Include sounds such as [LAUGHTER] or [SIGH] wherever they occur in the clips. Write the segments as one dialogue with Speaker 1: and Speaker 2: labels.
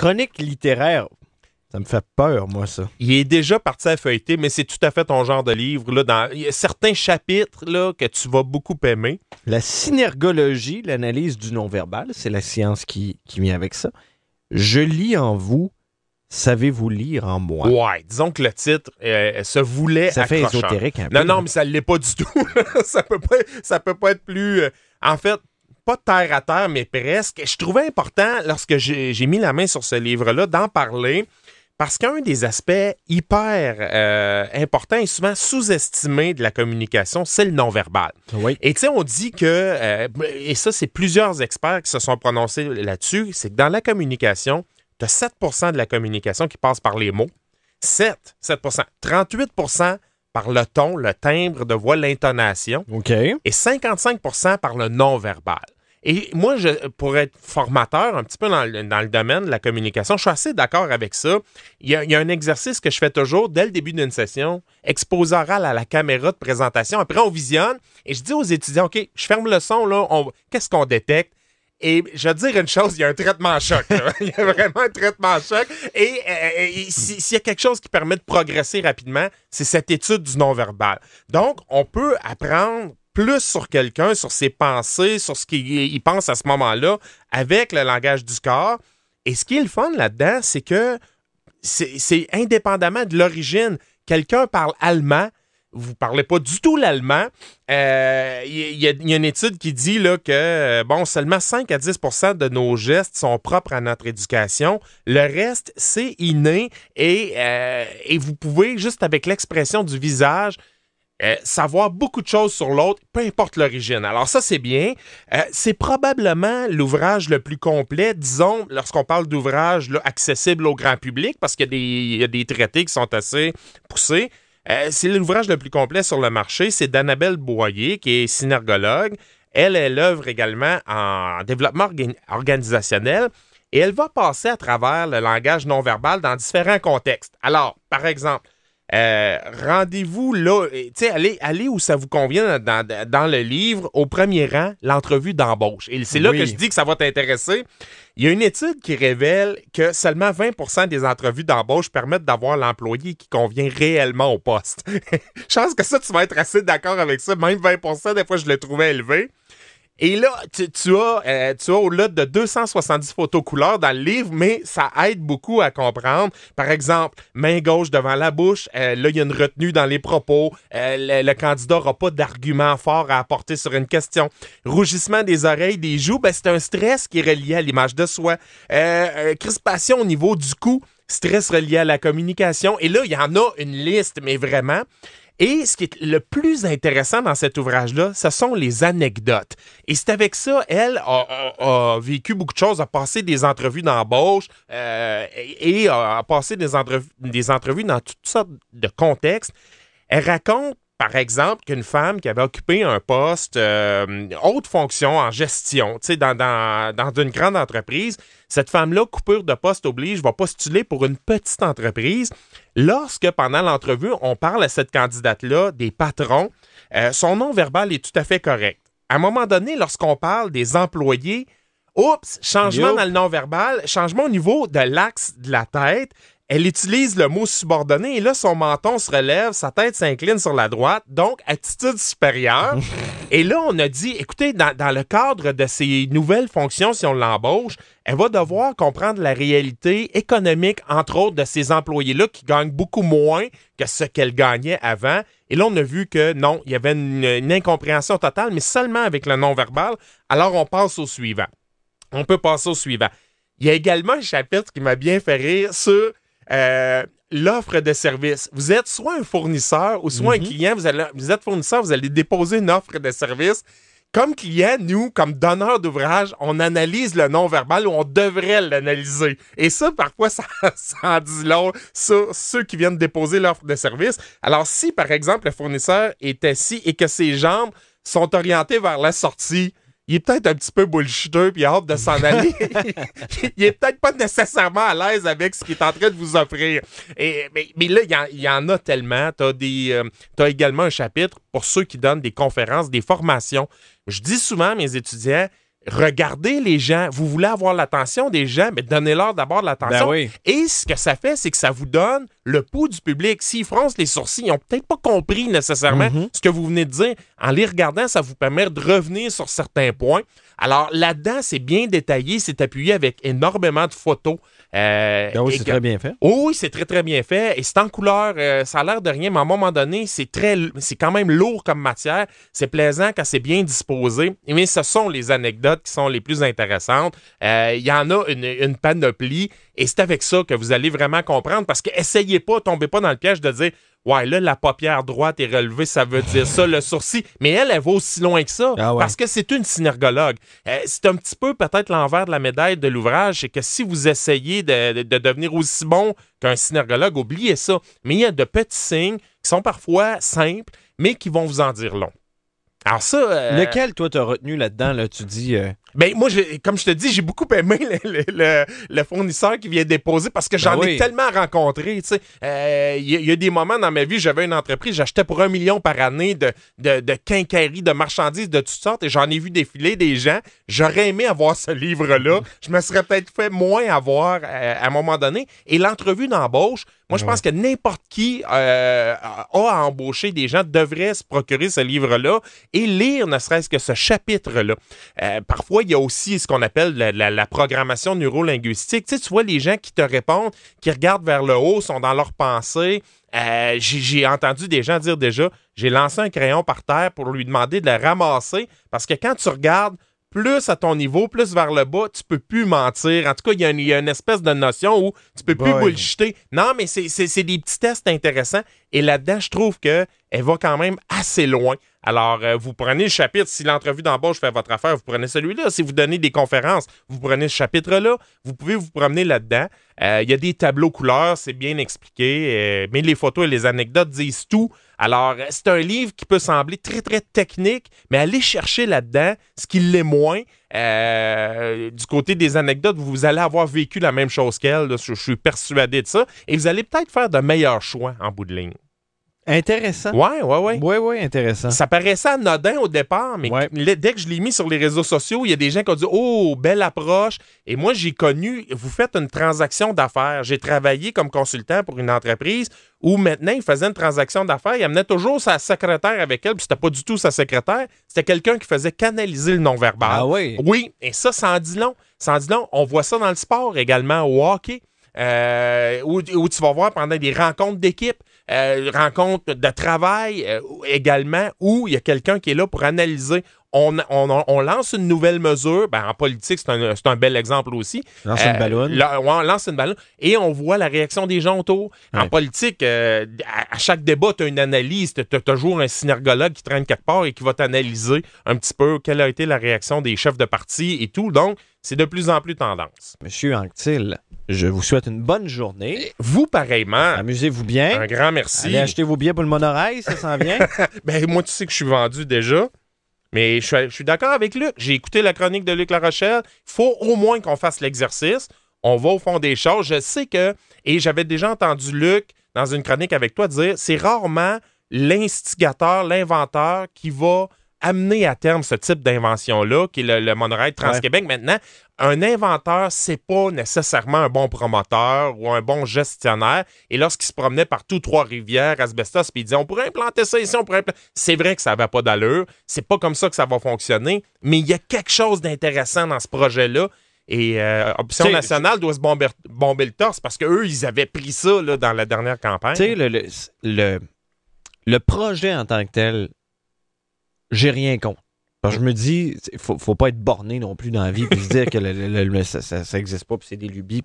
Speaker 1: chronique littéraire. Ça me fait peur, moi, ça.
Speaker 2: Il est déjà parti à feuilleter, mais c'est tout à fait ton genre de livre. Là, dans... Il y a certains chapitres là, que tu vas beaucoup
Speaker 1: aimer. La synergologie, l'analyse du non-verbal, c'est la science qui, qui vient avec ça. Je lis en vous, savez-vous lire en moi? Ouais,
Speaker 2: disons que le titre euh, se voulait Ça fait ésotérique un peu. Non, non, mais ça ne l'est pas du tout. [LAUGHS] ça peut peut pas être plus... Euh, en fait, pas terre à terre, mais presque. Je trouvais important, lorsque j'ai mis la main sur ce livre-là, d'en parler. Parce qu'un des aspects hyper important euh, importants et souvent sous-estimés de la communication, c'est le non-verbal. Et tu sais, on dit que, euh, et ça, c'est plusieurs experts qui se sont prononcés là-dessus, c'est que dans la communication, tu as 7 de la communication qui passe par les mots. 7, 7 38 par le ton, le timbre de voix, l'intonation. OK. Et 55 par le non-verbal. Et moi, je, pour être formateur un petit peu dans le, domaine de la communication, je suis assez d'accord avec ça. Il y, a, il y, a, un exercice que je fais toujours dès le début d'une session, exposé oral à la caméra de présentation. Après, on visionne et je dis aux étudiants, OK, je ferme le son, là, qu'est-ce qu'on détecte? Et je vais dire une chose, il y a un traitement choc. [LAUGHS] il y a vraiment un traitement choc. Et, euh, euh, s'il y a quelque chose qui permet de progresser rapidement, c'est cette étude du non-verbal. Donc, on peut apprendre plus sur quelqu'un, sur ses pensées, sur ce qu'il pense à ce moment-là, avec le langage du corps. Et ce qui est le fun là-dedans, c'est que c'est indépendamment de l'origine. Quelqu'un parle allemand, vous parlez pas du tout l'allemand. Il euh, y, a une étude qui dit là, que euh, bon, seulement 5 à 10 de nos gestes sont propres à notre éducation. Le reste, c'est inné et, euh, vous pouvez, juste avec l'expression du visage, savoir beaucoup de choses sur l'autre, peu importe l'origine. Alors ça, c'est bien. c'est probablement l'ouvrage le plus complet, disons, lorsqu'on parle d'ouvrage accessible au grand public, parce qu'il y, a des traités qui sont assez poussés. Euh, c'est l'ouvrage le plus complet sur le marché. C'est d'Annabelle Boyer, qui est synergologue. Elle, est l'œuvre également en développement organisationnel et elle va passer à travers le langage non verbal dans différents contextes. Alors, par exemple, euh, rendez-vous là, euh, tu sais, allez, où ça vous convient dans, le livre, au premier rang, l'entrevue d'embauche. Et c'est là que je dis que ça va t'intéresser. Il y a une étude qui révèle que seulement 20 des entrevues d'embauche permettent d'avoir l'employé qui convient réellement au poste. [LAUGHS] je pense que ça, tu vas être assez d'accord avec ça. Même 20 des fois, je le trouvais élevé. Et là, tu, tu as, euh, tu as au-delà de 270 photos couleurs dans le livre, mais ça aide beaucoup à comprendre. Par exemple, main gauche devant la bouche, euh, là, il y a une retenue dans les propos. Euh, le, candidat n'aura pas d'argument fort à apporter sur une question. Rougissement des oreilles, des joues, ben, c'est un stress qui est relié à l'image de soi. crispation au niveau du cou, stress relié à la communication. Et là, il y en a une liste, mais vraiment. Et ce qui est le plus intéressant dans cet ouvrage-là, ce sont les anecdotes. Et c'est avec ça, elle a, vécu beaucoup de choses, a passé des entrevues d'embauche euh, et, a, passé des, des entrevues dans toutes sortes de contextes. Elle raconte par exemple, qu'une femme qui avait occupé un poste, euh, haute fonction en gestion, dans, dans, dans une grande entreprise, cette femme-là, coupure de poste oblige, va postuler pour une petite entreprise. Lorsque, pendant l'entrevue, on parle à cette candidate-là des patrons, euh, son nom verbal est tout à fait correct. À un moment donné, lorsqu'on parle des employés, Oups, changement dans le nom verbal changement au niveau de l'axe de la tête. Elle utilise le mot subordonné et là, son menton se relève, sa tête s'incline sur la droite, donc attitude supérieure. [LAUGHS] et là, on a dit, écoutez, dans, le cadre de ces nouvelles fonctions, si on l'embauche, elle va devoir comprendre la réalité économique, entre autres, de ces employés-là qui gagnent beaucoup moins que ce qu'elle gagnait avant. Et là, on a vu que non, il y avait une, une incompréhension totale, mais seulement avec le non-verbal. Alors, on passe au suivant. On peut passer au suivant. Il y a également un chapitre qui m'a bien fait rire sur euh, l'offre de service. Vous êtes soit un fournisseur ou soit un mhm. client. Vous, êtes fournisseur, vous allez déposer une offre de service. Comme client, nous, comme donneur d'ouvrage, on analyse le non-verbal ou on devrait l'analyser. Et ça, parfois, [LAUGHS] ça, ça en dit long sur ceux qui viennent déposer l'offre de service. Alors, si, par exemple, le fournisseur est assis et que ses jambes sont orientées vers la sortie, il est peut-être un petit peu bullshiteux puis il a hâte de s'en aller. [LAUGHS] [LAUGHS] il est peut-être pas nécessairement à l'aise avec ce qu'il est en train de vous offrir. Et, mais, là, il y, en, a tellement. Tu as, euh, as, également un chapitre pour ceux qui donnent des conférences, des formations. Je dis souvent à mes étudiants, regardez les gens, vous voulez avoir l'attention des gens, mais donnez-leur d'abord de l'attention. Ben Et ce que ça fait, c'est que ça vous donne le pouls du public. Si France les sourcils, ils n'ont peut-être pas compris nécessairement mhm. ce que vous venez de dire. En les regardant, ça vous permet de revenir sur certains points. Alors là-dedans, c'est bien détaillé, c'est appuyé avec énormément de photos. Euh, ben oui, c'est très bien fait. Oh oui, c'est très, très bien fait. Et c'est en couleur, euh, ça a l'air de rien, mais à un moment donné, c'est très, c'est quand même lourd comme matière. C'est plaisant quand c'est bien disposé. Mais eh ce sont les anecdotes qui sont les plus intéressantes. Euh, il y en a une, panoplie et c'est avec ça que vous allez vraiment comprendre parce que essayez pas, tombez pas dans le piège de dire Ouais, là, la paupière droite est relevée, ça veut dire ça, le sourcil. Mais elle, elle va aussi loin que ça, ah parce que c'est une synergologue. Euh, c'est un petit peu peut-être l'envers de la médaille de l'ouvrage, c'est que si vous essayez de, devenir aussi bon qu'un synergologue, oubliez ça. Mais il y a de petits signes qui sont parfois simples, mais qui vont vous en dire long. Alors ça. Euh, Lequel,
Speaker 1: toi, t'as retenu là-dedans? Là, tu dis. mais euh,
Speaker 2: ben, moi, comme je te dis, j'ai beaucoup aimé le, le, fournisseur qui vient déposer parce que ben j'en ai tellement rencontré. Il sais. Euh, y, y, a des moments dans ma vie, j'avais une entreprise, j'achetais pour un million par année de, de, de de marchandises de toutes sortes et j'en ai vu défiler des gens. J'aurais aimé avoir ce livre-là. je me serais peut-être fait moins avoir à un moment donné. Et l'entrevue d'embauche, moi, je pense que n'importe qui euh, a à embaucher des gens devrait se procurer ce livre-là et lire ne serait-ce que ce chapitre-là. Euh, parfois, il y a aussi ce qu'on appelle la, programmation neurolinguistique. Tu, sais, tu vois les gens qui te répondent, qui regardent vers le haut, sont dans leur pensée. Euh, j'ai entendu des gens dire déjà, j'ai lancé un crayon par terre pour lui demander de le ramasser parce que quand tu regardes plus à ton niveau, plus vers le bas, tu peux plus mentir. En tout cas, il y, a une espèce de notion où tu peux bah plus bullshiter. Non, mais c'est des petits tests intéressants et là-dedans, je trouve qu'elle va quand même assez loin. Alors, euh, vous prenez le chapitre, si l'entrevue d'embauche fait votre affaire, vous prenez celui-là. Si vous donnez des conférences, vous prenez ce chapitre-là. Vous pouvez vous promener là-dedans. Euh, il y a des tableaux couleurs, c'est bien expliqué, euh, mais les photos et les anecdotes disent tout. Alors, c'est un livre qui peut sembler très, très technique, mais allez chercher là-dedans ce qui l'est moins euh, du côté des anecdotes, vous allez avoir vécu la même chose qu'elle. je suis persuadé de ça. Et vous allez peut-être faire de meilleurs choix en bout de ligne.
Speaker 1: Intéressant. Ouais, ouais, ouais. Oui, oui, intéressant.
Speaker 2: Ça paraissait anodin au départ, mais dès que je l'ai mis sur les réseaux sociaux, il y a des gens qui ont dit Oh, belle approche. Et moi, j'ai connu, vous faites une transaction d'affaires. J'ai travaillé comme consultant pour une entreprise où maintenant, il faisait une transaction d'affaires. Il amenait toujours sa secrétaire avec elle, puis c'était pas du tout sa secrétaire. C'était quelqu'un qui faisait canaliser le non-verbal. Ah oui. Oui, et ça, ça en dit long. On voit ça dans le sport également, au hockey, euh, où tu vas voir pendant des rencontres d'équipe euh, rencontre de travail euh, également, où il y a quelqu'un qui est là pour analyser. On, on, lance une nouvelle mesure. Ben, en politique, c'est un, bel exemple aussi. Lance une euh, ballonne. on lance une ballonne. Et on voit la réaction des gens autour. En politique, à, chaque débat, tu as une analyse. Tu as, toujours un synergologue qui traîne quelque part et qui va t'analyser un petit peu quelle a été la réaction des chefs de parti et tout. Donc, c'est de plus en plus tendance. Monsieur
Speaker 1: Anctil, je vous souhaite une bonne journée. Vous, pareillement. Amusez-vous bien. Un grand merci. Allez acheter vos billets pour le monorail, ça s'en vient. [LAUGHS] ben, moi, tu sais que je suis vendu déjà. Mais je
Speaker 2: suis, d'accord avec Luc. J'ai écouté la chronique de Luc Larochelle. Il faut au moins qu'on fasse l'exercice. On va au fond des choses. Je sais que, et j'avais déjà entendu Luc dans une chronique avec toi dire, c'est rarement l'instigateur, l'inventeur qui va amener à terme ce type d'invention-là, qui est le, monorail Trans-Québec. Maintenant, un inventeur, c'est pas nécessairement un bon promoteur ou un bon gestionnaire. Et lorsqu'il se promenait par partout, Trois-Rivières, Asbestos, puis il disait on pourrait implanter ça ici, on pourrait implanter. C'est vrai que ça va pas d'allure. C'est pas comme ça que ça va fonctionner. Mais il y a quelque chose d'intéressant dans ce projet-là. Et euh, Option nationale doit se bomber, le torse parce qu'eux, ils avaient pris ça dans la dernière campagne. Tu sais,
Speaker 1: le, le, le, projet en tant que tel j'ai rien contre. je me dis, faut, faut pas être borné non plus dans la vie, et se dire que ça, ça, pas, puis c'est des lubies.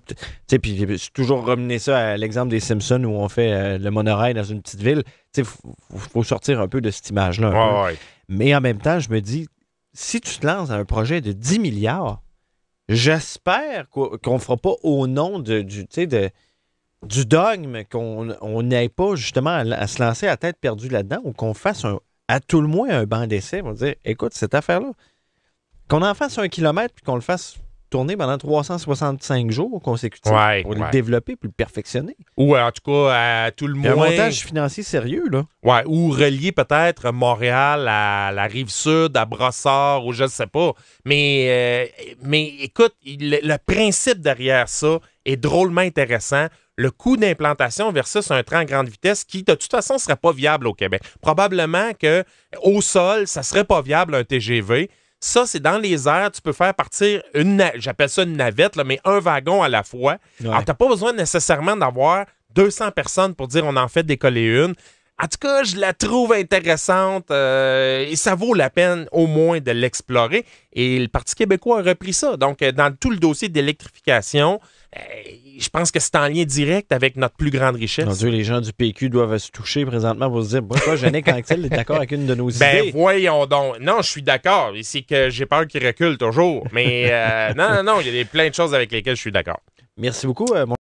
Speaker 1: Je suis toujours ramené ça à l'exemple des Simpsons où on fait euh, le monorail dans une petite ville. Il faut, sortir un peu de cette image-là. Mais en même temps, je me dis, si tu te lances à un projet de 10 milliards, j'espère qu'on fera pas au nom de, du, de, du dogme qu'on n'aille pas justement à, à, se lancer à tête perdue là-dedans ou qu'on fasse un, à tout le moins un banc d'essai va dire écoute, cette affaire-là, qu'on en fasse un kilomètre puis qu'on le fasse tourner pendant 365 jours consécutifs pour le développer et le perfectionner.
Speaker 2: Ou euh, en tout cas, à
Speaker 1: tout le monde... Un montage financier sérieux, là.
Speaker 2: ou relier peut-être Montréal à la rive sud, à Brossard, ou je ne sais pas. Mais, euh, mais écoute, le, principe derrière ça est drôlement intéressant le coût d'implantation versus un train à grande vitesse qui, de toute façon, ne serait pas viable au Québec. Probablement que au sol, ça ne serait pas viable un TGV. Ça, c'est dans les airs, tu peux faire partir une, j'appelle ça une navette, mais un wagon à la fois. Alors, tu n'as pas besoin nécessairement d'avoir 200 personnes pour dire on en fait décoller une. En tout cas, je la trouve intéressante euh, et ça vaut la peine au moins de l'explorer. Et le Parti québécois a repris ça. Donc, euh, dans tout le dossier d'électrification, euh,
Speaker 1: je pense que c'est en lien direct avec notre plus grande richesse. les gens du PQ doivent se toucher présentement pour se dire pourquoi Jeannette [LAUGHS] qu'un est d'accord avec une de nos ben, idées. Ben
Speaker 2: voyons donc. Non, je suis d'accord. C'est que j'ai peur qu'il recule toujours. Mais non, non, non, il y a plein de choses avec lesquelles je suis d'accord. Merci
Speaker 1: beaucoup. mon